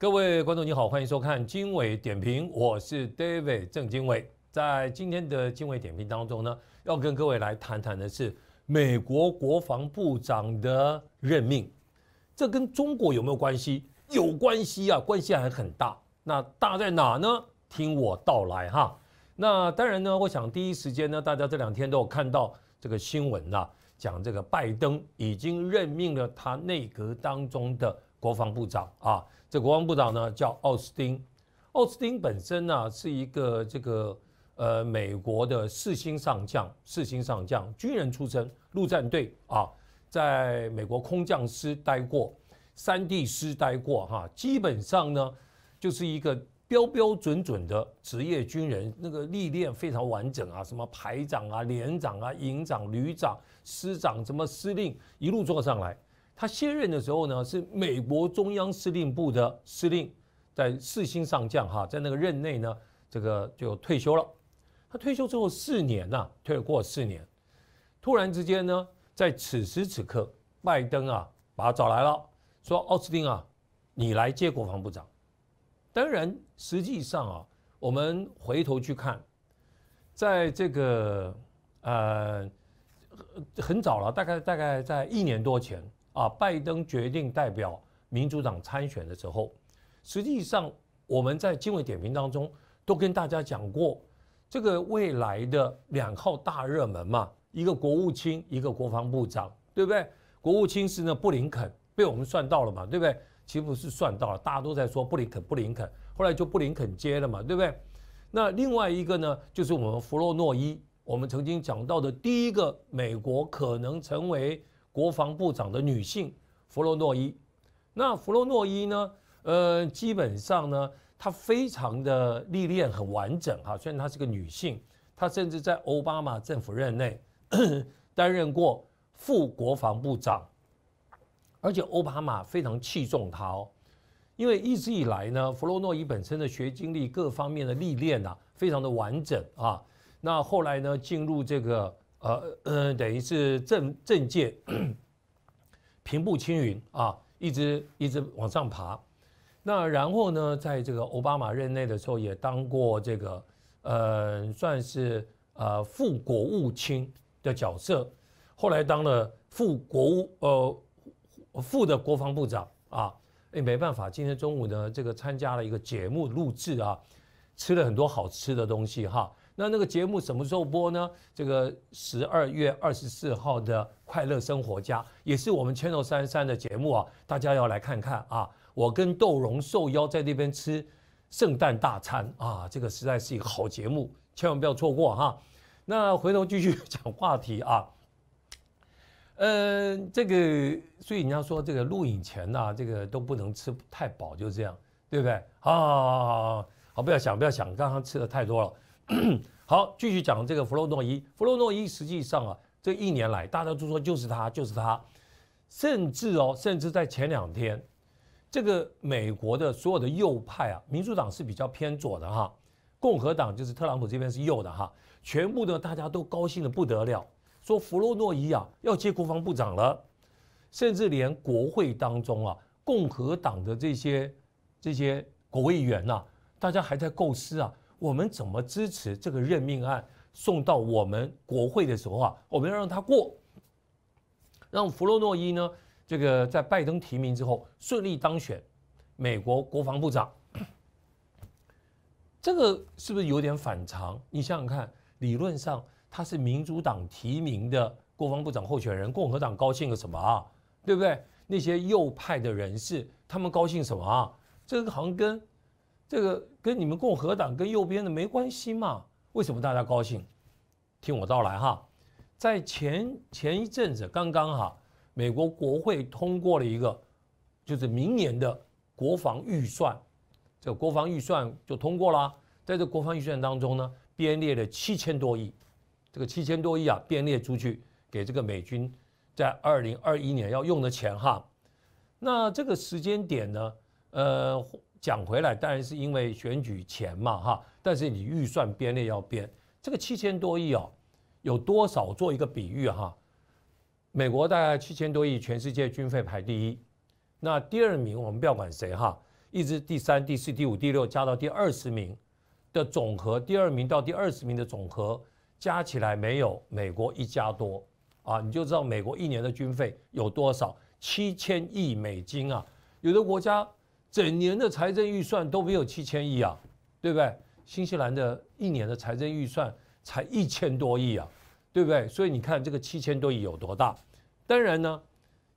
各位观众，你好，欢迎收看《经纬点评》，我是 David 郑经纬。在今天的《经纬点评》当中呢，要跟各位来谈谈的是美国国防部长的任命，这跟中国有没有关系？有关系啊，关系还很大。那大在哪呢？听我道来哈。那当然呢，我想第一时间呢，大家这两天都有看到这个新闻啊，讲这个拜登已经任命了他内阁当中的。国防部长啊，这国防部长呢叫奥斯汀，奥斯汀本身呢是一个这个呃美国的四星上将，四星上将，军人出身，陆战队啊，在美国空降师待过，山地师待过哈，基本上呢就是一个标标准准的职业军人，那个历练非常完整啊，什么排长啊、连长啊、营长、旅长、师长，什么司令一路做上来。他卸任的时候呢，是美国中央司令部的司令，在四星上将哈，在那个任内呢，这个就退休了。他退休之后四年呐，退了过四年，突然之间呢，在此时此刻，拜登啊把他找来了，说：“奥斯汀啊，你来接国防部长。”当然，实际上啊，我们回头去看，在这个呃很早了，大概大概在一年多前。啊，拜登决定代表民主党参选的时候，实际上我们在经纬点评当中都跟大家讲过，这个未来的两号大热门嘛，一个国务卿，一个国防部长，对不对？国务卿是呢布林肯，被我们算到了嘛，对不对？其实不是算到了，大家都在说布林肯，布林肯，后来就布林肯接了嘛，对不对？那另外一个呢，就是我们弗洛诺伊，我们曾经讲到的第一个美国可能成为。国防部长的女性弗洛诺伊，那弗洛诺伊呢？呃，基本上呢，她非常的历练很完整哈。虽然她是个女性，她甚至在奥巴马政府任内 担任过副国防部长，而且奥巴马非常器重她哦。因为一直以来呢，弗洛诺伊本身的学经历各方面的历练啊，非常的完整啊。那后来呢，进入这个。呃，嗯，等于是政政界 平步青云啊，一直一直往上爬。那然后呢，在这个奥巴马任内的时候，也当过这个呃，算是呃副国务卿的角色。后来当了副国务呃副的国防部长啊。哎，没办法，今天中午呢，这个参加了一个节目录制啊，吃了很多好吃的东西哈。那那个节目什么时候播呢？这个十二月二十四号的《快乐生活家》也是我们 Channel 三十三的节目啊，大家要来看看啊！我跟窦荣受邀在那边吃圣诞大餐啊，这个实在是一个好节目，千万不要错过哈！那回头继续讲话题啊，嗯，这个所以人家说这个录影前呐，这个都不能吃太饱，就这样，对不对？好好好好，好不要想不要想，刚刚吃的太多了。好，继续讲这个弗洛诺伊。弗洛诺伊实际上啊，这一年来，大家都说就是他，就是他。甚至哦，甚至在前两天，这个美国的所有的右派啊，民主党是比较偏左的哈，共和党就是特朗普这边是右的哈，全部呢，大家都高兴的不得了，说弗洛诺伊啊要接国防部长了，甚至连国会当中啊，共和党的这些这些国会议员呐，大家还在构思啊。我们怎么支持这个任命案送到我们国会的时候啊？我们要让他过，让弗洛诺伊呢？这个在拜登提名之后顺利当选美国国防部长，这个是不是有点反常？你想想看，理论上他是民主党提名的国防部长候选人，共和党高兴个什么啊？对不对？那些右派的人士他们高兴什么啊？这个好像跟。这个跟你们共和党跟右边的没关系嘛？为什么大家高兴？听我道来哈，在前前一阵子，刚刚哈，美国国会通过了一个，就是明年的国防预算，这个国防预算就通过啦。在这国防预算当中呢，编列了七千多亿，这个七千多亿啊，编列出去给这个美军在二零二一年要用的钱哈。那这个时间点呢，呃。讲回来，当然是因为选举前嘛，哈。但是你预算编列要编，这个七千多亿哦，有多少？做一个比喻哈，美国大概七千多亿，全世界军费排第一。那第二名我们不要管谁哈，一直第三、第四、第五、第六加到第二十名的总和，第二名到第二十名的总和加起来没有美国一家多啊，你就知道美国一年的军费有多少，七千亿美金啊。有的国家。整年的财政预算都没有七千亿啊，对不对？新西兰的一年的财政预算才一千多亿啊，对不对？所以你看这个七千多亿有多大？当然呢，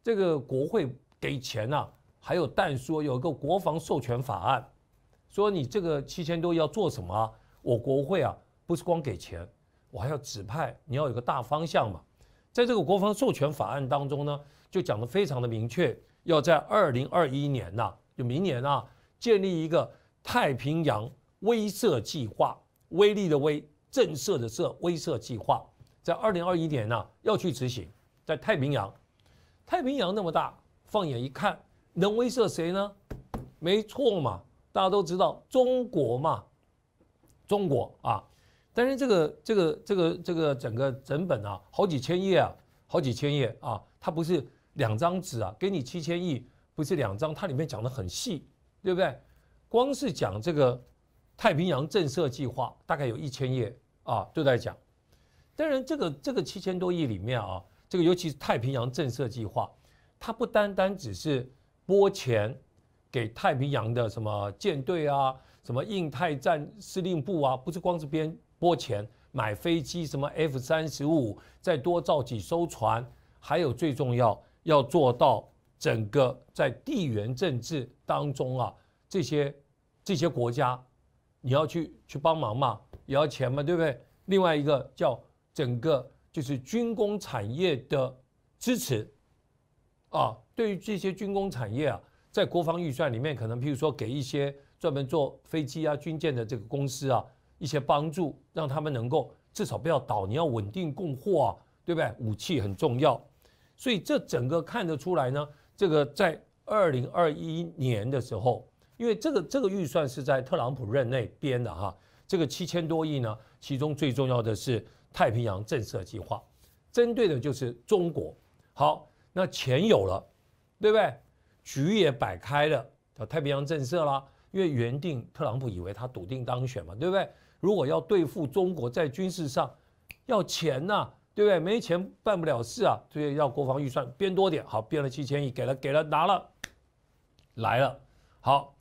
这个国会给钱啊，还有但说有一个国防授权法案，说你这个七千多亿要做什么？我国会啊，不是光给钱，我还要指派，你要有个大方向嘛。在这个国防授权法案当中呢，就讲得非常的明确，要在二零二一年呐。就明年啊，建立一个太平洋威慑计划，威力的威，震慑的慑，威慑计划，在二零二一年呢要去执行，在太平洋，太平洋那么大，放眼一看，能威慑谁呢？没错嘛，大家都知道中国嘛，中国啊，但是这个这个这个这个整个整本啊，好几千页啊，好几千页啊，它不是两张纸啊，给你七千亿。不是两章，它里面讲得很细，对不对？光是讲这个太平洋震慑计划，大概有一千页啊，都在讲。当然，这个这个七千多亿里面啊，这个尤其是太平洋震慑计划，它不单单只是拨钱给太平洋的什么舰队啊，什么印太战司令部啊，不是光是边拨钱买飞机什么 F 三十五，再多造几艘船，还有最重要要做到。整个在地缘政治当中啊，这些这些国家，你要去去帮忙嘛，也要钱嘛，对不对？另外一个叫整个就是军工产业的支持啊，对于这些军工产业啊，在国防预算里面，可能譬如说给一些专门做飞机啊、军舰的这个公司啊一些帮助，让他们能够至少不要倒，你要稳定供货啊，对不对？武器很重要，所以这整个看得出来呢。这个在二零二一年的时候，因为这个这个预算是在特朗普任内编的哈，这个七千多亿呢，其中最重要的是太平洋震慑计划，针对的就是中国。好，那钱有了，对不对？局也摆开了，叫太平洋震慑啦。因为原定特朗普以为他笃定当选嘛，对不对？如果要对付中国，在军事上要钱呐。对不对？没钱办不了事啊，所以要国防预算编多点。好，编了七千亿，给了给了拿了来了。好，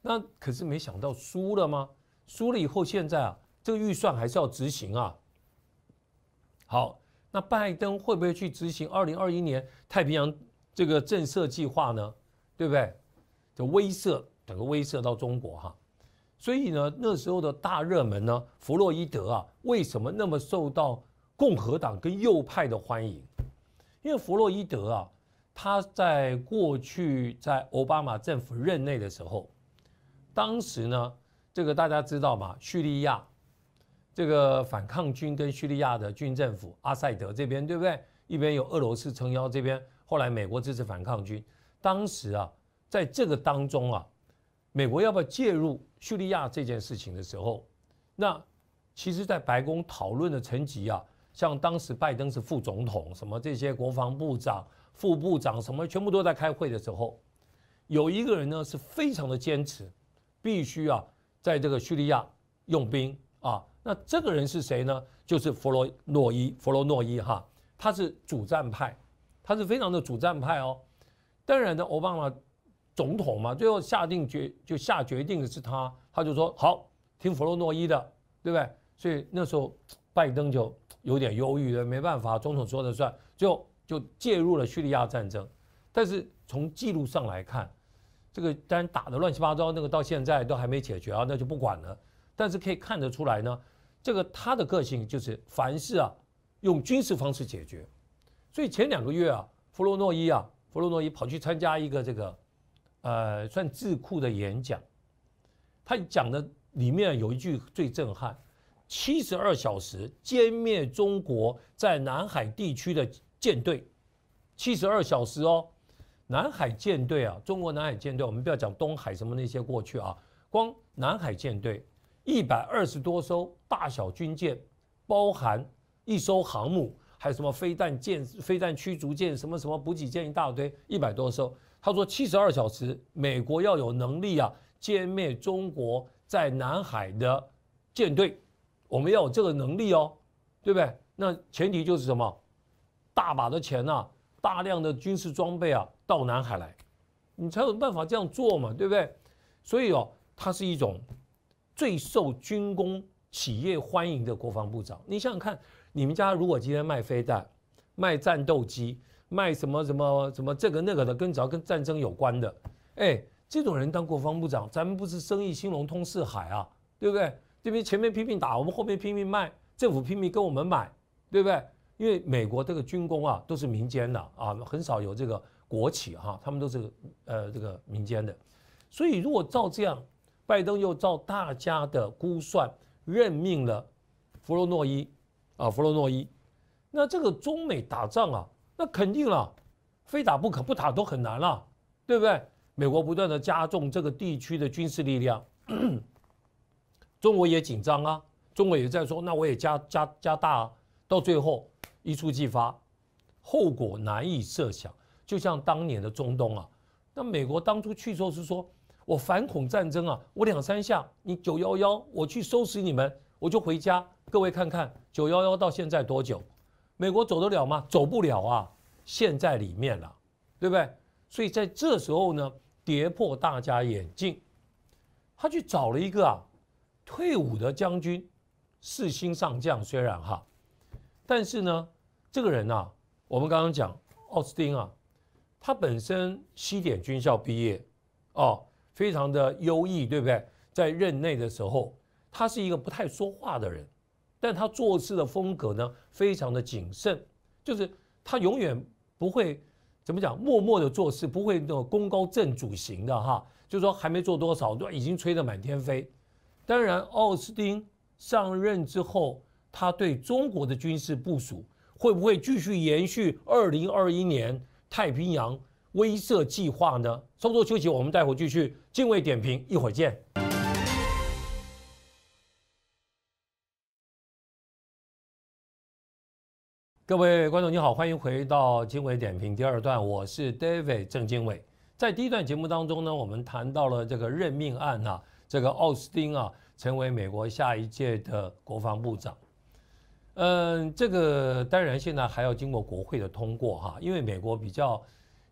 那可是没想到输了吗？输了以后，现在啊，这个预算还是要执行啊。好，那拜登会不会去执行二零二一年太平洋这个震慑计划呢？对不对？就威慑，整个威慑到中国哈。所以呢，那时候的大热门呢，弗洛伊德啊，为什么那么受到？共和党跟右派的欢迎，因为弗洛伊德啊，他在过去在奥巴马政府任内的时候，当时呢，这个大家知道嘛？叙利亚这个反抗军跟叙利亚的军政府阿塞德这边，对不对？一边有俄罗斯撑腰，这边后来美国支持反抗军。当时啊，在这个当中啊，美国要不要介入叙利亚这件事情的时候，那其实，在白宫讨论的层级啊。像当时拜登是副总统，什么这些国防部长、副部长什么，全部都在开会的时候，有一个人呢是非常的坚持，必须啊在这个叙利亚用兵啊。那这个人是谁呢？就是弗罗诺伊，弗罗诺伊哈，他是主战派，他是非常的主战派哦。当然呢，奥巴马总统嘛，最后下定决就下决定的是他，他就说好听弗罗诺伊的，对不对？所以那时候，拜登就有点忧郁了，没办法，总统说了算，就就介入了叙利亚战争。但是从记录上来看，这个当然打得乱七八糟，那个到现在都还没解决啊，那就不管了。但是可以看得出来呢，这个他的个性就是凡事啊用军事方式解决。所以前两个月啊，弗洛诺伊啊，弗洛诺伊跑去参加一个这个，呃，算智库的演讲，他讲的里面有一句最震撼。七十二小时歼灭中国在南海地区的舰队，七十二小时哦，南海舰队啊，中国南海舰队，我们不要讲东海什么那些过去啊，光南海舰队一百二十多艘大小军舰，包含一艘航母，还有什么飞弹舰、飞弹驱逐舰、什么什么补给舰一大堆，一百多艘。他说七十二小时，美国要有能力啊，歼灭中国在南海的舰队。我们要有这个能力哦，对不对？那前提就是什么？大把的钱呐，大量的军事装备啊，到南海来，你才有办法这样做嘛，对不对？所以哦，它是一种最受军工企业欢迎的国防部长。你想想看，你们家如果今天卖飞弹、卖战斗机、卖什么什么什么这个那个的，跟只要跟战争有关的，哎，这种人当国防部长，咱们不是生意兴隆通四海啊，对不对？这边前面拼命打，我们后面拼命卖，政府拼命跟我们买，对不对？因为美国这个军工啊都是民间的啊，很少有这个国企哈，他们都是呃这个民间的，所以如果照这样，拜登又照大家的估算任命了弗罗诺伊啊，弗罗诺伊，那这个中美打仗啊，那肯定了，非打不可，不打都很难了，对不对？美国不断的加重这个地区的军事力量。中国也紧张啊，中国也在说，那我也加加加大啊，到最后一触即发，后果难以设想。就像当年的中东啊，那美国当初去时候是说，我反恐战争啊，我两三下，你九幺幺，我去收拾你们，我就回家。各位看看，九幺幺到现在多久，美国走得了吗？走不了啊，陷在里面了，对不对？所以在这时候呢，跌破大家眼镜，他去找了一个啊。退伍的将军，四星上将，虽然哈，但是呢，这个人啊，我们刚刚讲奥斯汀啊，他本身西点军校毕业，哦，非常的优异，对不对？在任内的时候，他是一个不太说话的人，但他做事的风格呢，非常的谨慎，就是他永远不会怎么讲，默默的做事，不会那种功高震主型的哈，就是说还没做多少，已经吹得满天飞。当然，奥斯汀上任之后，他对中国的军事部署会不会继续延续二零二一年太平洋威慑计划呢？稍作休息，我们待会继续敬畏点评，一会儿见。各位观众你好，欢迎回到经纬点评第二段，我是 David 郑经纬。在第一段节目当中呢，我们谈到了这个任命案啊。这个奥斯汀啊，成为美国下一届的国防部长。嗯，这个当然现在还要经过国会的通过哈，因为美国比较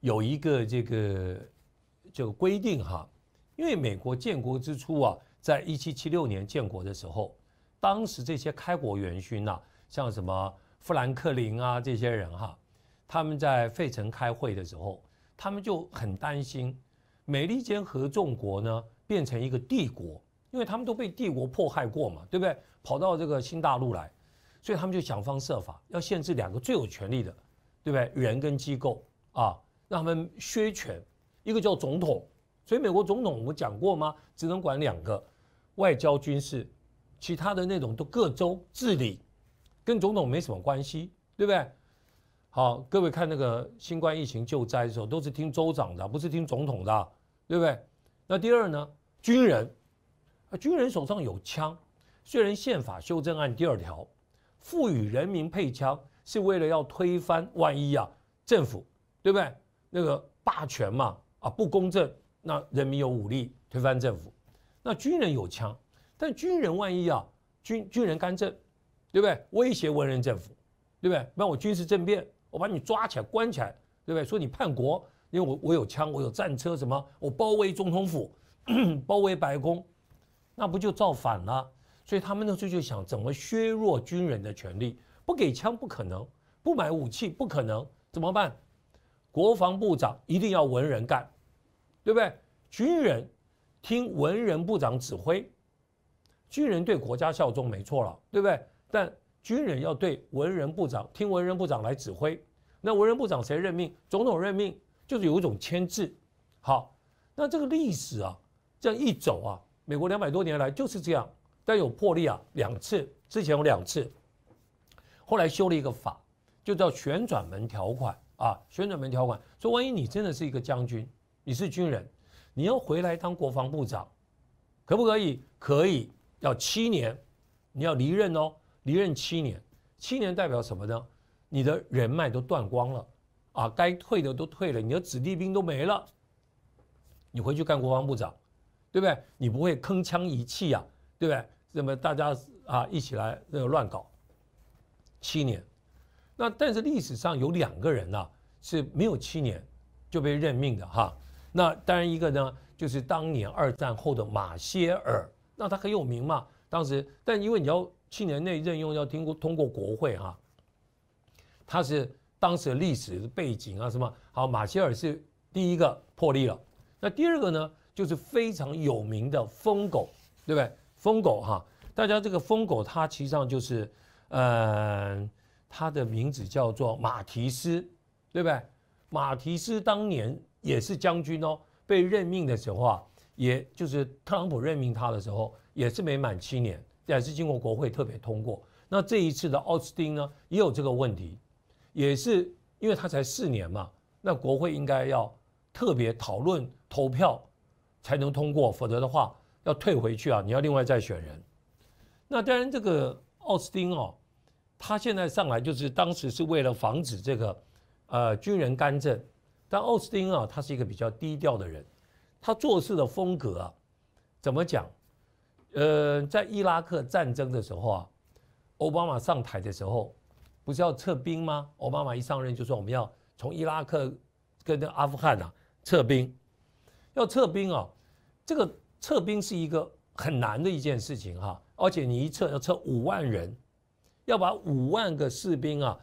有一个这个这个规定哈，因为美国建国之初啊，在一七七六年建国的时候，当时这些开国元勋呐，像什么富兰克林啊这些人哈，他们在费城开会的时候，他们就很担心美利坚合众国呢。变成一个帝国，因为他们都被帝国迫害过嘛，对不对？跑到这个新大陆来，所以他们就想方设法要限制两个最有权力的，对不对？人跟机构啊，让他们削权。一个叫总统，所以美国总统我们讲过吗？只能管两个，外交军事，其他的那种都各州治理，跟总统没什么关系，对不对？好，各位看那个新冠疫情救灾的时候，都是听州长的，不是听总统的，对不对？那第二呢？军人，啊，军人手上有枪。虽然宪法修正案第二条赋予人民配枪，是为了要推翻万一啊政府，对不对？那个霸权嘛，啊不公正，那人民有武力推翻政府。那军人有枪，但军人万一啊军军人干政，对不对？威胁文人政府，对不对？那我军事政变，我把你抓起来关起来，对不对？说你叛国。因为我我有枪，我有战车，什么？我包围总统府，包围白宫，那不就造反了？所以他们那时候就想怎么削弱军人的权利，不给枪不可能，不买武器不可能，怎么办？国防部长一定要文人干，对不对？军人听文人部长指挥，军人对国家效忠没错了，对不对？但军人要对文人部长听文人部长来指挥，那文人部长谁任命？总统任命。就是有一种牵制，好，那这个历史啊，这样一走啊，美国两百多年来就是这样。但有魄力啊，两次之前有两次，后来修了一个法，就叫旋转门条款啊。旋转门条款说，万一你真的是一个将军，你是军人，你要回来当国防部长，可不可以？可以，要七年，你要离任哦，离任七年，七年代表什么呢？你的人脉都断光了。啊，该退的都退了，你的子弟兵都没了，你回去干国防部长，对不对？你不会铿锵一气呀，对不对？那么大家啊，一起来那个乱搞，七年。那但是历史上有两个人呢是没有七年就被任命的哈。那当然一个呢就是当年二战后的马歇尔，那他很有名嘛，当时。但因为你要七年内任用要通过通过国会哈，他是。当时的历史背景啊，什么好？马歇尔是第一个破例了。那第二个呢，就是非常有名的疯狗，对不对？疯狗哈，大家这个疯狗它其实上就是，呃，它的名字叫做马提斯，对不对？马提斯当年也是将军哦，被任命的时候啊，也就是特朗普任命他的时候，也是没满七年，也是经过国会特别通过。那这一次的奥斯汀呢，也有这个问题。也是因为他才四年嘛，那国会应该要特别讨论投票才能通过，否则的话要退回去啊，你要另外再选人。那当然，这个奥斯汀哦，他现在上来就是当时是为了防止这个呃军人干政。但奥斯汀啊，他是一个比较低调的人，他做事的风格啊，怎么讲？呃，在伊拉克战争的时候啊，奥巴马上台的时候。不是要撤兵吗？奥巴马一上任就说我们要从伊拉克跟这阿富汗啊撤兵，要撤兵啊，这个撤兵是一个很难的一件事情哈，而且你一撤要撤五万人，要把五万个士兵啊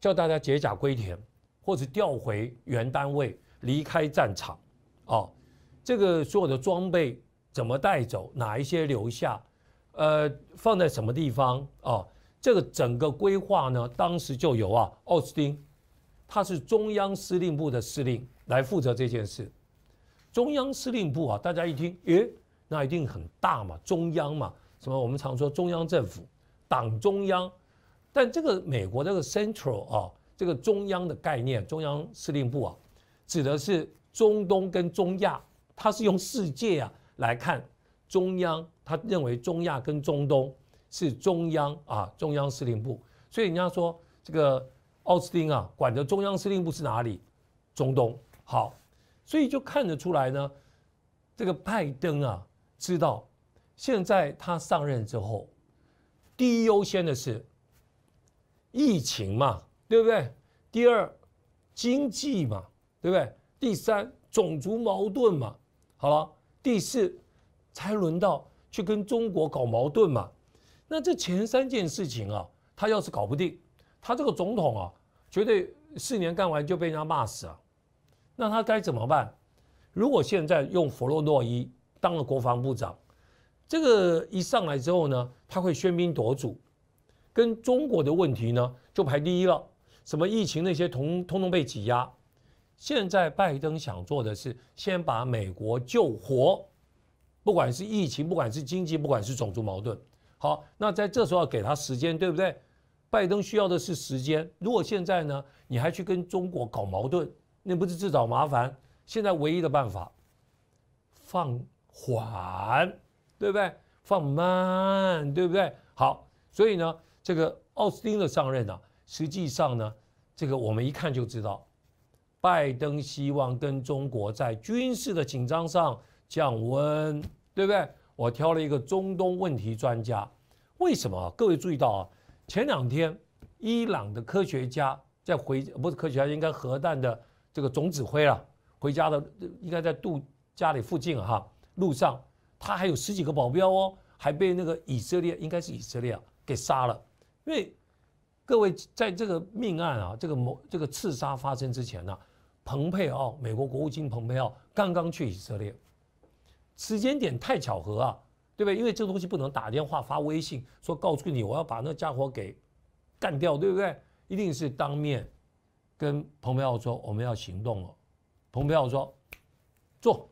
叫大家解甲归田，或者调回原单位离开战场，哦，这个所有的装备怎么带走，哪一些留下，呃，放在什么地方啊？这个整个规划呢，当时就有啊，奥斯汀，他是中央司令部的司令来负责这件事。中央司令部啊，大家一听，诶，那一定很大嘛，中央嘛，什么我们常说中央政府、党中央，但这个美国这个 central 啊，这个中央的概念，中央司令部啊，指的是中东跟中亚，他是用世界啊来看中央，他认为中亚跟中东。是中央啊，中央司令部，所以人家说这个奥斯汀啊，管的中央司令部是哪里？中东好，所以就看得出来呢，这个拜登啊，知道现在他上任之后，第一优先的是疫情嘛，对不对？第二经济嘛，对不对？第三种族矛盾嘛，好了，第四才轮到去跟中国搞矛盾嘛。那这前三件事情啊，他要是搞不定，他这个总统啊，绝对四年干完就被人家骂死啊。那他该怎么办？如果现在用弗洛诺伊当了国防部长，这个一上来之后呢，他会喧宾夺主，跟中国的问题呢就排第一了。什么疫情那些通通通被挤压。现在拜登想做的是先把美国救活，不管是疫情，不管是经济，不管是种族矛盾。好，那在这时候要给他时间，对不对？拜登需要的是时间。如果现在呢，你还去跟中国搞矛盾，那不是自找麻烦。现在唯一的办法，放缓，对不对？放慢，对不对？好，所以呢，这个奥斯汀的上任啊，实际上呢，这个我们一看就知道，拜登希望跟中国在军事的紧张上降温，对不对？我挑了一个中东问题专家，为什么？各位注意到啊，前两天伊朗的科学家在回，不是科学家，应该核弹的这个总指挥了，回家的应该在杜家里附近哈，路上他还有十几个保镖哦，还被那个以色列，应该是以色列啊、给杀了。因为各位在这个命案啊，这个谋这个刺杀发生之前呢，蓬佩奥，美国国务卿蓬佩奥刚刚去以色列。时间点太巧合啊，对不对？因为这东西不能打电话发微信说告诉你我要把那家伙给干掉，对不对？一定是当面跟蓬佩奥说我们要行动了。蓬佩奥说坐，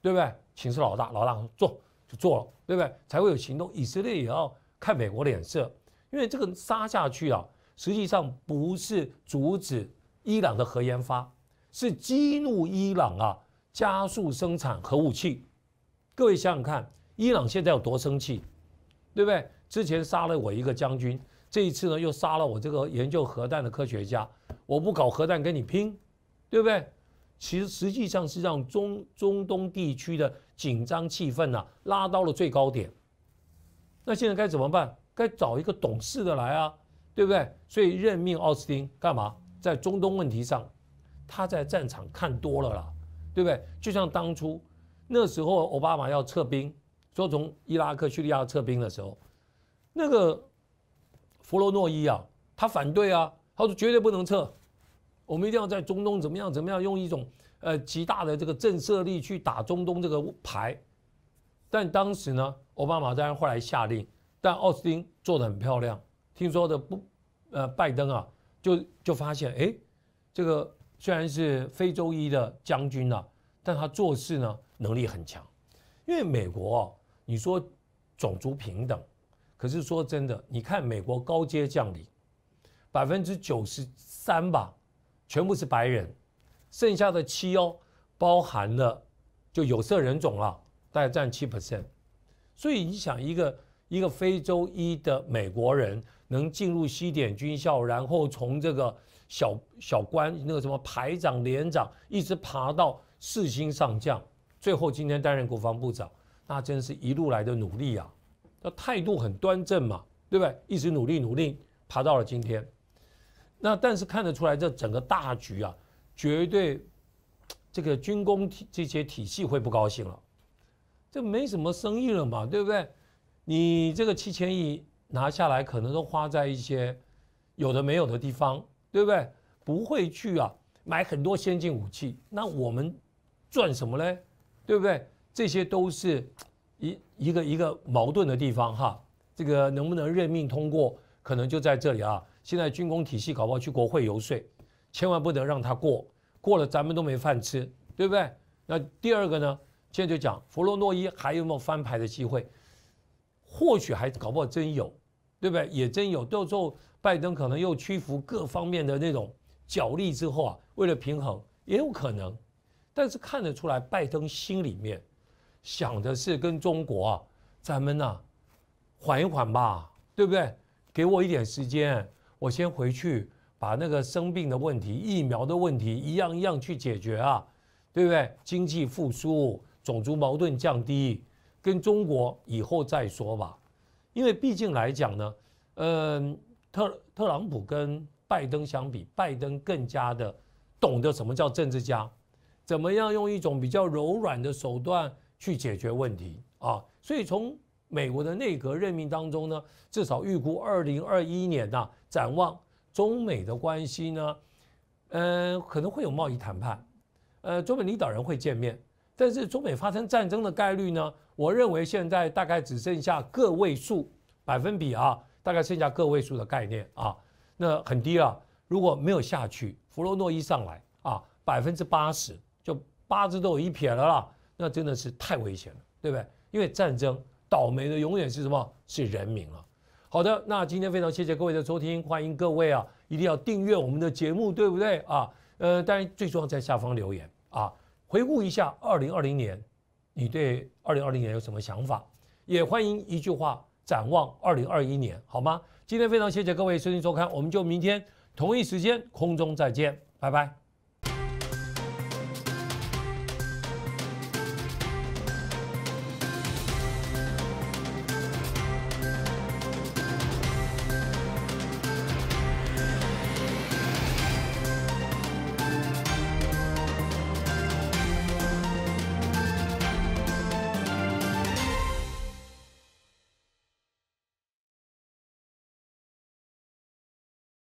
对不对？请示老大，老大说坐就坐了，对不对？才会有行动。以色列也要看美国脸色，因为这个杀下去啊，实际上不是阻止伊朗的核研发，是激怒伊朗啊，加速生产核武器。各位想想看，伊朗现在有多生气，对不对？之前杀了我一个将军，这一次呢又杀了我这个研究核弹的科学家，我不搞核弹跟你拼，对不对？其实实际上是让中中东地区的紧张气氛呢拉到了最高点。那现在该怎么办？该找一个懂事的来啊，对不对？所以任命奥斯汀干嘛？在中东问题上，他在战场看多了啦，对不对？就像当初。那时候奥巴马要撤兵，说从伊拉克、叙利亚撤兵的时候，那个弗罗诺伊啊，他反对啊，他说绝对不能撤，我们一定要在中东怎么样怎么样，用一种呃极大的这个震慑力去打中东这个牌。但当时呢，奥巴马虽然后来下令，但奥斯汀做的很漂亮。听说的不，呃，拜登啊，就就发现哎，这个虽然是非洲裔的将军呐。但他做事呢，能力很强，因为美国哦，你说种族平等，可是说真的，你看美国高阶将领，百分之九十三吧，全部是白人，剩下的七幺包含了就有色人种啊，大概占七 percent，所以你想一个一个非洲裔的美国人能进入西点军校，然后从这个小小官那个什么排长、连长，一直爬到。四星上将，最后今天担任国防部长，那真是一路来的努力啊！那态度很端正嘛，对不对？一直努力努力，爬到了今天。那但是看得出来，这整个大局啊，绝对这个军工体这些体系会不高兴了，这没什么生意了嘛，对不对？你这个七千亿拿下来，可能都花在一些有的没有的地方，对不对？不会去啊买很多先进武器。那我们。赚什么嘞？对不对？这些都是一一个一个矛盾的地方哈。这个能不能任命通过，可能就在这里啊。现在军工体系搞不好去国会游说，千万不能让他过。过了咱们都没饭吃，对不对？那第二个呢？现在就讲弗罗诺伊还有没有翻牌的机会？或许还搞不好真有，对不对？也真有。到时候拜登可能又屈服各方面的那种角力之后啊，为了平衡，也有可能。但是看得出来，拜登心里面想的是跟中国啊，咱们呐，缓一缓吧，对不对？给我一点时间，我先回去把那个生病的问题、疫苗的问题一样一样去解决啊，对不对？经济复苏、种族矛盾降低，跟中国以后再说吧。因为毕竟来讲呢，嗯，特特朗普跟拜登相比，拜登更加的懂得什么叫政治家。怎么样用一种比较柔软的手段去解决问题啊？所以从美国的内阁任命当中呢，至少预估二零二一年啊，展望中美的关系呢，呃，可能会有贸易谈判，呃，中美领导人会见面，但是中美发生战争的概率呢，我认为现在大概只剩下个位数百分比啊，大概剩下个位数的概念啊，那很低了。如果没有下去，弗洛诺伊上来啊，百分之八十。八字都一撇了啦，那真的是太危险了，对不对？因为战争倒霉的永远是什么？是人民了。好的，那今天非常谢谢各位的收听，欢迎各位啊，一定要订阅我们的节目，对不对啊？呃，当然最重要在下方留言啊，回顾一下二零二零年，你对二零二零年有什么想法？也欢迎一句话展望二零二一年，好吗？今天非常谢谢各位收听收看，我们就明天同一时间空中再见，拜拜。